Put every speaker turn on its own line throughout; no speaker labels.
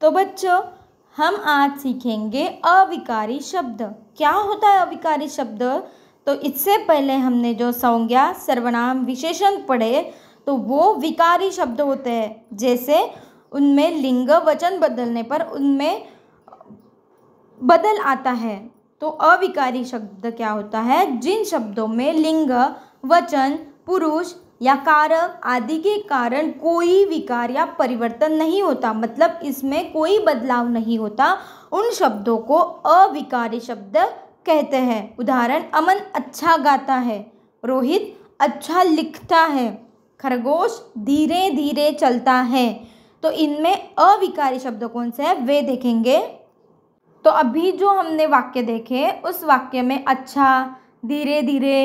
तो बच्चों हम आज सीखेंगे अविकारी शब्द क्या होता है अविकारी शब्द तो इससे पहले हमने जो संज्ञा सर्वनाम विशेषण पढ़े तो वो विकारी शब्द होते हैं जैसे उनमें लिंग वचन बदलने पर उनमें बदल आता है तो अविकारी शब्द क्या होता है जिन शब्दों में लिंग वचन पुरुष या कारक आदि के कारण कोई विकार या परिवर्तन नहीं होता मतलब इसमें कोई बदलाव नहीं होता उन शब्दों को अविकारी शब्द कहते हैं उदाहरण अमन अच्छा गाता है रोहित अच्छा लिखता है खरगोश धीरे धीरे चलता है तो इनमें अविकारी शब्द कौन से हैं वे देखेंगे तो अभी जो हमने वाक्य देखे उस वाक्य में अच्छा धीरे धीरे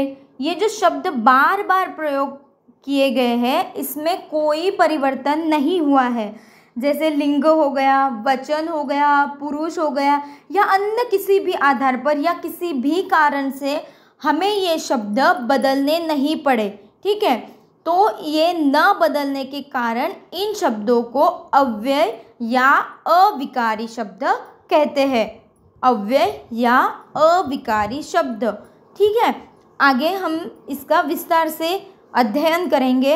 ये जो शब्द बार बार प्रयोग किए गए हैं इसमें कोई परिवर्तन नहीं हुआ है जैसे लिंग हो गया वचन हो गया पुरुष हो गया या अन्य किसी भी आधार पर या किसी भी कारण से हमें ये शब्द बदलने नहीं पड़े ठीक है तो ये न बदलने के कारण इन शब्दों को अव्यय या अविकारी शब्द कहते हैं अव्यय या अविकारी शब्द ठीक है आगे हम इसका विस्तार से अध्ययन करेंगे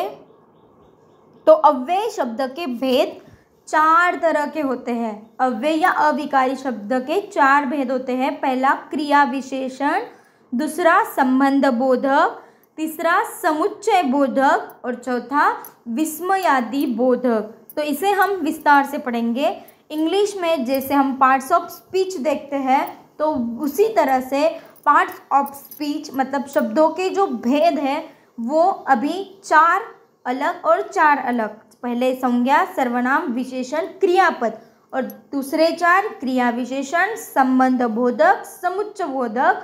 तो अव्यय शब्द के भेद चार तरह के होते हैं अव्यय या अविकारी शब्द के चार भेद होते हैं पहला क्रिया विशेषण दूसरा संबंध बोधक तीसरा समुच्चय बोधक और चौथा विस्मयादि बोधक तो इसे हम विस्तार से पढ़ेंगे इंग्लिश में जैसे हम पार्ट्स ऑफ स्पीच देखते हैं तो उसी तरह से पार्ट्स ऑफ स्पीच मतलब शब्दों के जो भेद हैं वो अभी चार अलग और चार अलग पहले संज्ञा सर्वनाम विशेषण क्रियापद और दूसरे चार क्रिया विशेषण संबंध बोधक समुच्च बोधक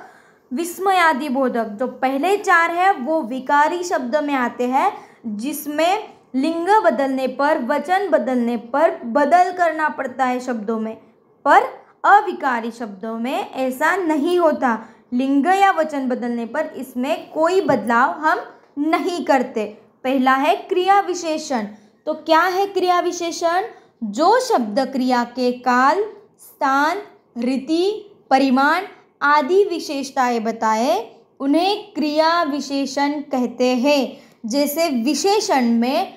विस्मयादि बोधक जो पहले चार है वो विकारी शब्द में आते हैं जिसमें लिंग बदलने पर वचन बदलने पर बदल करना पड़ता है शब्दों में पर अविकारी शब्दों में ऐसा नहीं होता लिंग या वचन बदलने पर इसमें कोई बदलाव हम नहीं करते पहला है क्रिया विशेषण तो क्या है क्रिया विशेषण जो शब्द क्रिया के काल स्थान रीति परिमाण आदि विशेषताएं बताए उन्हें क्रिया विशेषण कहते हैं जैसे विशेषण में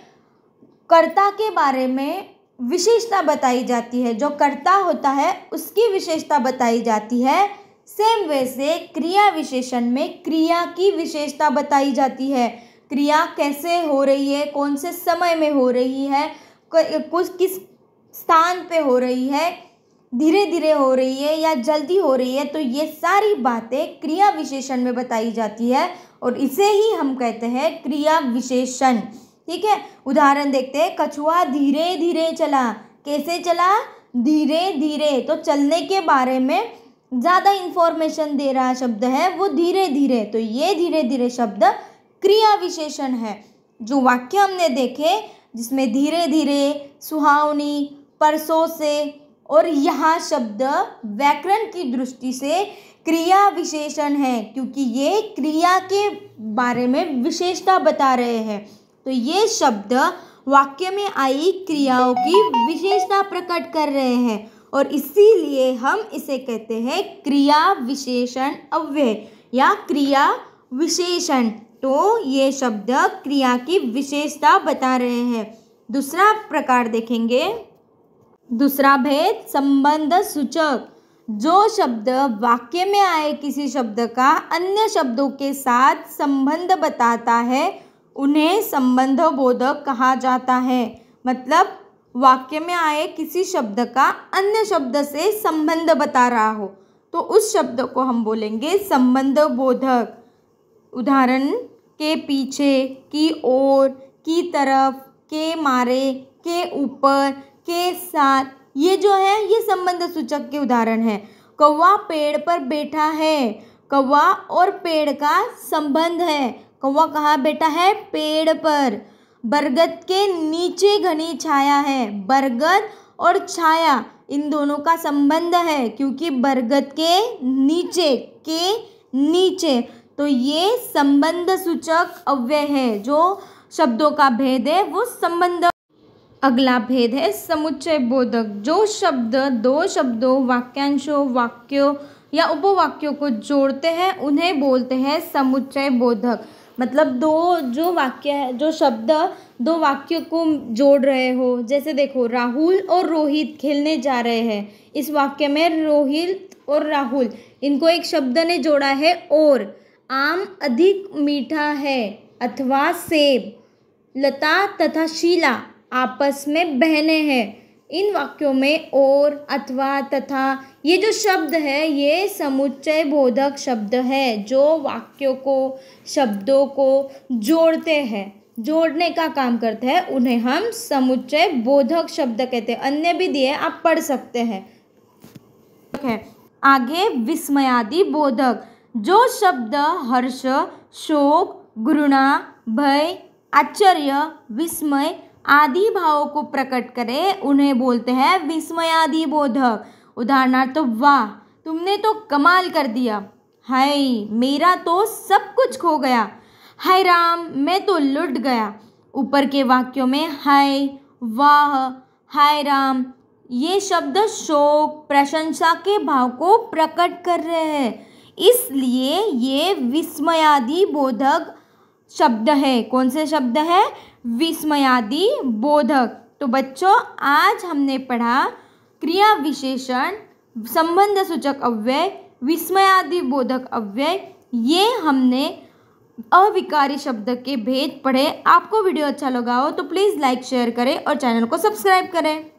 कर्ता के बारे में विशेषता बताई जाती है जो कर्ता होता है उसकी विशेषता बताई जाती है सेम वे से क्रिया विशेषण में क्रिया की विशेषता बताई जाती है क्रिया कैसे हो रही है कौन से समय में हो रही है कुछ किस स्थान पे हो रही है धीरे धीरे हो रही है या जल्दी हो रही है तो ये सारी बातें क्रिया विशेषण में बताई जाती है और इसे ही हम कहते हैं क्रिया विशेषण ठीक है उदाहरण देखते हैं कछुआ धीरे धीरे चला कैसे चला धीरे धीरे तो चलने के बारे में ज़्यादा इन्फॉर्मेशन दे रहा शब्द है वो धीरे धीरे तो ये धीरे धीरे शब्द क्रिया विशेषण है जो वाक्य हमने देखे जिसमें धीरे धीरे सुहावनी परसों से और यहाँ शब्द व्याकरण की दृष्टि से क्रिया विशेषण है क्योंकि ये क्रिया के बारे में विशेषता बता रहे हैं तो ये शब्द वाक्य में आई क्रियाओं की विशेषता प्रकट कर रहे हैं और इसीलिए हम इसे कहते हैं क्रिया विशेषण अव्यय या क्रिया विशेषण तो ये शब्द क्रिया की विशेषता बता रहे हैं दूसरा प्रकार देखेंगे दूसरा भेद संबंध सूचक जो शब्द वाक्य में आए किसी शब्द का अन्य शब्दों के साथ संबंध बताता है उन्हें संबंध बोधक कहा जाता है मतलब वाक्य में आए किसी शब्द का अन्य शब्द से संबंध बता रहा हो तो उस शब्द को हम बोलेंगे संबंध बोधक उदाहरण के पीछे की ओर की तरफ के मारे के ऊपर के साथ ये जो है ये संबंध सूचक के उदाहरण है कौवा पेड़ पर बैठा है कौवा और पेड़ का संबंध है कौवा कहाँ बैठा है पेड़ पर बरगद के नीचे घनी छाया है बरगद और छाया इन दोनों का संबंध है क्योंकि बरगद के नीचे के नीचे तो ये संबंध सूचक अव्यय है जो शब्दों का भेद है वो संबंध अगला भेद है समुच्चय बोधक जो शब्द दो शब्दों वाक्यांशों वाक्यों या उपवाक्यों को जोड़ते हैं उन्हें बोलते हैं समुच्चय बोधक मतलब दो जो वाक्य है जो शब्द दो वाक्यों को जोड़ रहे हो जैसे देखो राहुल और रोहित खेलने जा रहे हैं इस वाक्य में रोहित और राहुल इनको एक शब्द ने जोड़ा है और आम अधिक मीठा है अथवा सेब लता तथा शीला आपस में बहने हैं इन वाक्यों में और अथवा तथा ये जो शब्द है ये समुच्चय बोधक शब्द है जो वाक्यों को शब्दों को जोड़ते हैं जोड़ने का काम करते हैं उन्हें हम समुच्चय बोधक शब्द कहते हैं अन्य भी दिए आप पढ़ सकते हैं है आगे विस्मयादि बोधक जो शब्द हर्ष शोक घृणा भय आश्चर्य विस्मय आदि भावों को प्रकट करे उन्हें बोलते हैं विस्मयादि बोधक उदाहरणार्थ तो वाह तुमने तो कमाल कर दिया हाय मेरा तो सब कुछ खो गया हाय राम मैं तो लुट गया ऊपर के वाक्यों में हाय वाह हाय राम ये शब्द शोक प्रशंसा के भाव को प्रकट कर रहे हैं इसलिए ये विस्मयादि बोधक शब्द है कौन से शब्द है विस्मयादि बोधक तो बच्चों आज हमने पढ़ा क्रिया विशेषण संबंध सूचक अव्यय विस्मयादि बोधक अव्यय ये हमने अविकारी शब्द के भेद पढ़े आपको वीडियो अच्छा लगा हो तो प्लीज़ लाइक शेयर करें और चैनल को सब्सक्राइब करें